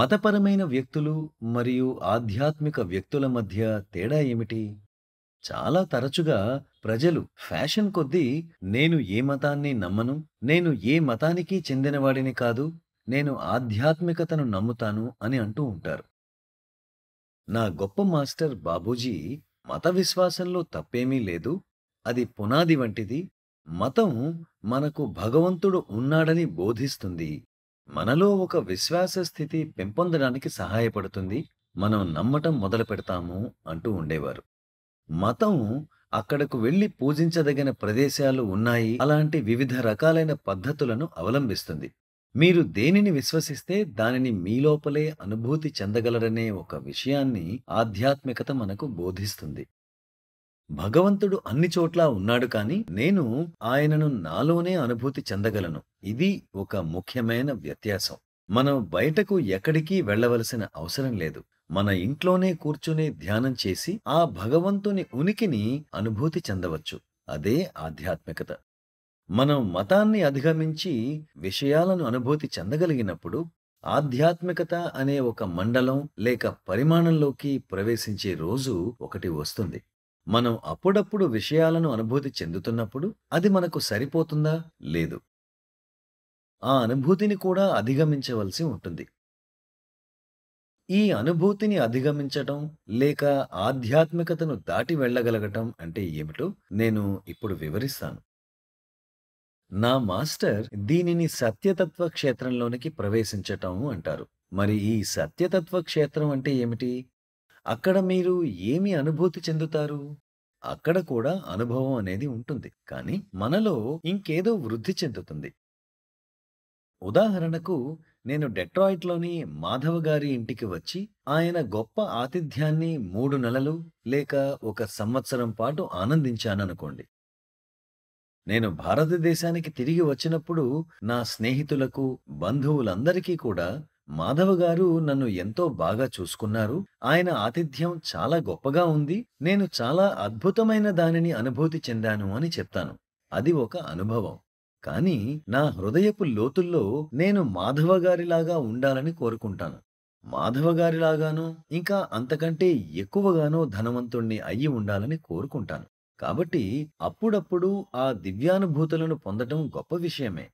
మతపరమైన వ్యక్తులు మరియు ఆధ్యాత్మిక వ్యక్తుల మధ్య తేడా ఏమిటి చాలా తరచుగా ప్రజలు ఫ్యాషన్ కొద్దీ నేను ఏ మతాన్ని నమ్మను నేను ఏ మతానికి చెందినవాడిని కాదు నేను ఆధ్యాత్మికతను నమ్ముతాను అని అంటూ ఉంటారు నా గొప్ప మాస్టర్ బాబూజీ మత విశ్వాసంలో తప్పేమీ లేదు అది పునాది వంటిది మతం మనకు భగవంతుడు ఉన్నాడని బోధిస్తుంది మనలో ఒక విశ్వాస స్థితి పెంపొందడానికి సహాయపడుతుంది మనం నమ్మటం మొదలు పెడతాము అంటూ ఉండేవారు మతం అక్కడకు వెళ్ళి పూజించదగిన ప్రదేశాలు ఉన్నాయి అలాంటి వివిధ రకాలైన పద్ధతులను అవలంబిస్తుంది మీరు దేనిని విశ్వసిస్తే దానిని మీలోపలే అనుభూతి చెందగలరనే ఒక విషయాన్ని ఆధ్యాత్మికత మనకు బోధిస్తుంది భగవంతుడు అన్ని చోట్లా ఉన్నాడు కాని నేను ఆయనను నాలోనే అనుభూతి చెందగలను ఇది ఒక ముఖ్యమైన వ్యత్యాసం మనం బయటకు ఎక్కడికి వెళ్లవలసిన అవసరం లేదు మన ఇంట్లోనే కూర్చుని ధ్యానం చేసి ఆ భగవంతుని ఉనికిని అనుభూతి చెందవచ్చు అదే ఆధ్యాత్మికత మనం మతాన్ని అధిగమించి విషయాలను అనుభూతి చెందగలిగినప్పుడు ఆధ్యాత్మికత అనే ఒక మండలం లేక పరిమాణంలోకి ప్రవేశించే రోజు ఒకటి వస్తుంది మనం అప్పుడప్పుడు విషయాలను అనుభూతి చెందుతున్నప్పుడు అది మనకు సరిపోతుందా లేదు ఆ అనుభూతిని కూడా అధిగమించవలసి ఉంటుంది ఈ అనుభూతిని అధిగమించటం లేక ఆధ్యాత్మికతను దాటి వెళ్ళగలగటం అంటే ఏమిటో నేను ఇప్పుడు వివరిస్తాను నా మాస్టర్ దీనిని సత్యతత్వ క్షేత్రంలోనికి ప్రవేశించటం అంటారు మరి ఈ సత్యతత్వ క్షేత్రం అంటే ఏమిటి అక్కడ మీరు ఏమి అనుభూతి చెందుతారు అక్కడ కూడా అనుభవం అనేది ఉంటుంది కానీ మనలో ఇంకేదో వృద్ధి చెందుతుంది ఉదాహరణకు నేను డెట్రాయిట్లోని మాధవ గారి ఇంటికి వచ్చి ఆయన గొప్ప ఆతిథ్యాన్ని మూడు నెలలు లేక ఒక సంవత్సరం పాటు ఆనందించాననుకోండి నేను భారతదేశానికి తిరిగి వచ్చినప్పుడు నా స్నేహితులకు బంధువులందరికీ కూడా మాధవ గారు నన్ను ఎంతో బాగా చూసుకున్నారు ఆయన ఆతిథ్యం చాలా గొప్పగా ఉంది నేను చాలా అద్భుతమైన దానిని అనుభూతి చెందాను అని చెప్తాను అది ఒక అనుభవం కానీ నా హృదయపు లోతుల్లో నేను మాధవ గారిలాగా ఉండాలని కోరుకుంటాను మాధవ గారిలాగానో ఇంకా అంతకంటే ఎక్కువగానో ధనవంతుణ్ణి అయ్యి ఉండాలని కోరుకుంటాను కాబట్టి అప్పుడప్పుడు ఆ దివ్యానుభూతులను పొందటం గొప్ప విషయమే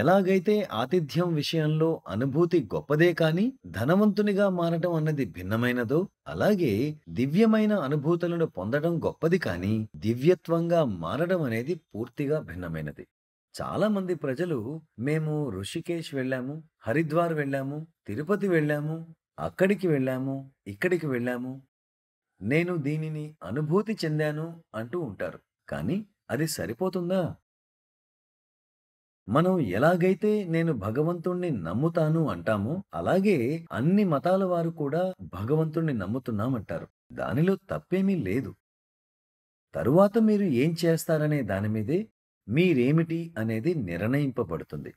ఎలాగైతే ఆతిథ్యం విషయంలో అనుభూతి గొప్పదే కాని ధనవంతునిగా మారటం అన్నది భిన్నమైనదో అలాగే దివ్యమైన అనుభూతులను పొందడం గొప్పది కాని దివ్యత్వంగా మారడం అనేది పూర్తిగా భిన్నమైనది చాలా మంది ప్రజలు మేము ఋషికేశ్ వెళ్ళాము హరిద్వార్ వెళ్ళాము తిరుపతి వెళ్ళాము అక్కడికి వెళ్ళాము ఇక్కడికి వెళ్ళాము నేను దీనిని అనుభూతి చెందాను అంటూ ఉంటారు కానీ అది సరిపోతుందా మనం ఎలాగైతే నేను భగవంతుణ్ణి నమ్ముతాను అంటామో అలాగే అన్ని మతాల వారు కూడా భగవంతుణ్ణి నమ్ముతున్నామంటారు దానిలో తప్పేమీ లేదు తరువాత మీరు ఏం చేస్తారనే దానిమీదే మీరేమిటి అనేది నిర్ణయింపబడుతుంది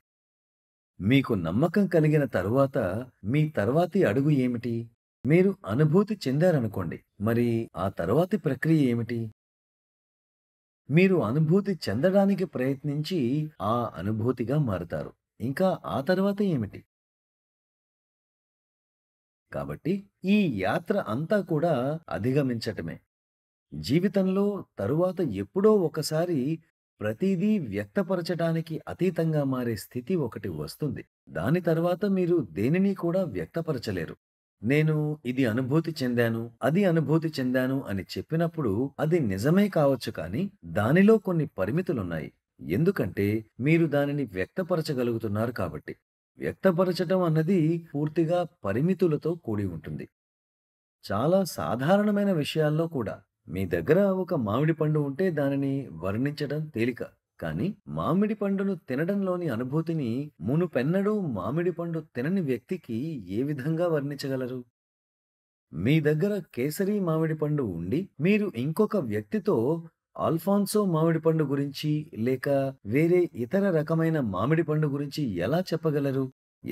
మీకు నమ్మకం కలిగిన తరువాత మీ తర్వాతి అడుగు ఏమిటి మీరు అనుభూతి చెందారనుకోండి మరి ఆ తర్వాతి ప్రక్రియ ఏమిటి మీరు అనుభూతి చెందడానికి ప్రయత్నించి ఆ అనుభూతిగా మారుతారు ఇంకా ఆ తర్వాత ఏమిటి కాబట్టి ఈ యాత్ర అంతా కూడా అధిగమించటమే జీవితంలో తరువాత ఎప్పుడో ఒకసారి ప్రతిదీ వ్యక్తపరచడానికి అతీతంగా మారే స్థితి ఒకటి వస్తుంది దాని తర్వాత మీరు దేనిని కూడా వ్యక్తపరచలేరు నేను ఇది అనుభూతి చెందాను అది అనుభూతి చెందాను అని చెప్పినప్పుడు అది నిజమే కావచ్చు కానీ దానిలో కొన్ని పరిమితులున్నాయి ఎందుకంటే మీరు దానిని వ్యక్తపరచగలుగుతున్నారు కాబట్టి వ్యక్తపరచటం అన్నది పూర్తిగా పరిమితులతో కూడి ఉంటుంది చాలా సాధారణమైన విషయాల్లో కూడా మీ దగ్గర ఒక మామిడి పండు ఉంటే దానిని వర్ణించడం తేలిక కానీ మామిడి పండును తినడంలోని అనుభూతిని మునుపెన్నడూ మామిడి పండు తినని వ్యక్తికి ఏ విధంగా వర్ణించగలరు మీ దగ్గర కేసరి మామిడి పండు ఉండి మీరు ఇంకొక వ్యక్తితో ఆల్ఫాన్సో మామిడి పండు గురించి లేక వేరే ఇతర రకమైన మామిడి పండు గురించి ఎలా చెప్పగలరు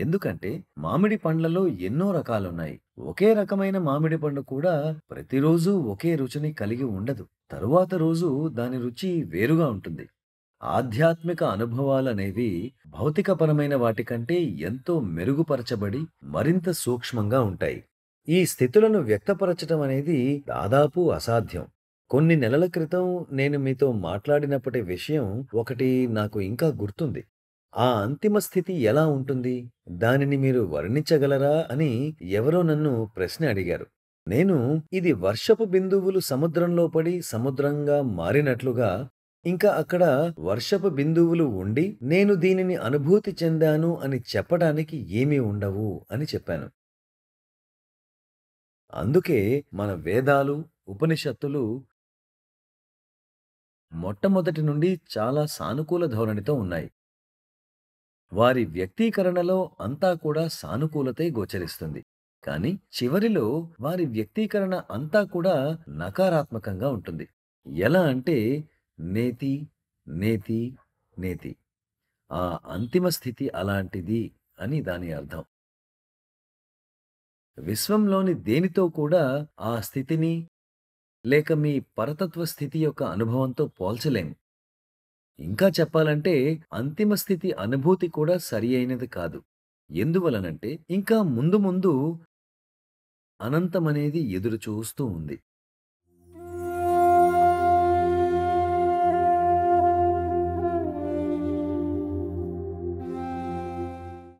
ఎందుకంటే మామిడి పండ్లలో ఎన్నో రకాలున్నాయి ఒకే రకమైన మామిడి పండు కూడా ప్రతిరోజూ ఒకే రుచిని కలిగి ఉండదు తరువాత రోజు దాని రుచి వేరుగా ఉంటుంది ఆధ్యాత్మిక అనుభవాలనేవి భౌతికపరమైన వాటికంటే ఎంతో మెరుగుపరచబడి మరింత సూక్ష్మంగా ఉంటాయి ఈ స్థితులను వ్యక్తపరచటం అనేది దాదాపు అసాధ్యం కొన్ని నెలల క్రితం నేను మీతో మాట్లాడినప్పటి విషయం ఒకటి నాకు ఇంకా గుర్తుంది ఆ అంతిమ స్థితి ఎలా ఉంటుంది దానిని మీరు వర్ణించగలరా అని ఎవరో నన్ను ప్రశ్న అడిగారు నేను ఇది వర్షపు బిందువులు సముద్రంలో పడి సముద్రంగా మారినట్లుగా ఇంకా అక్కడ వర్షపు బిందువులు ఉండి నేను దీనిని అనుభూతి చెందాను అని చెప్పడానికి ఏమీ ఉండవు అని చెప్పాను అందుకే మన వేదాలు ఉపనిషత్తులు మొట్టమొదటి నుండి చాలా సానుకూల ధోరణితో ఉన్నాయి వారి వ్యక్తీకరణలో అంతా కూడా సానుకూలతే గోచరిస్తుంది కానీ చివరిలో వారి వ్యక్తీకరణ అంతా కూడా నకారాత్మకంగా ఉంటుంది ఎలా అంటే నేతి నేతి నేతి ఆ అంతిమ స్థితి అలాంటిది అని దాని అర్థం విశ్వంలోని దేనితో కూడా ఆ స్థితిని లేక మీ పరతత్వ స్థితి యొక్క అనుభవంతో పోల్చలేము ఇంకా చెప్పాలంటే అంతిమ స్థితి అనుభూతి కూడా సరి అయినది కాదు ఎందువలనంటే ఇంకా ముందు ముందు అనంతమనేది ఎదురు చూస్తూ ఉంది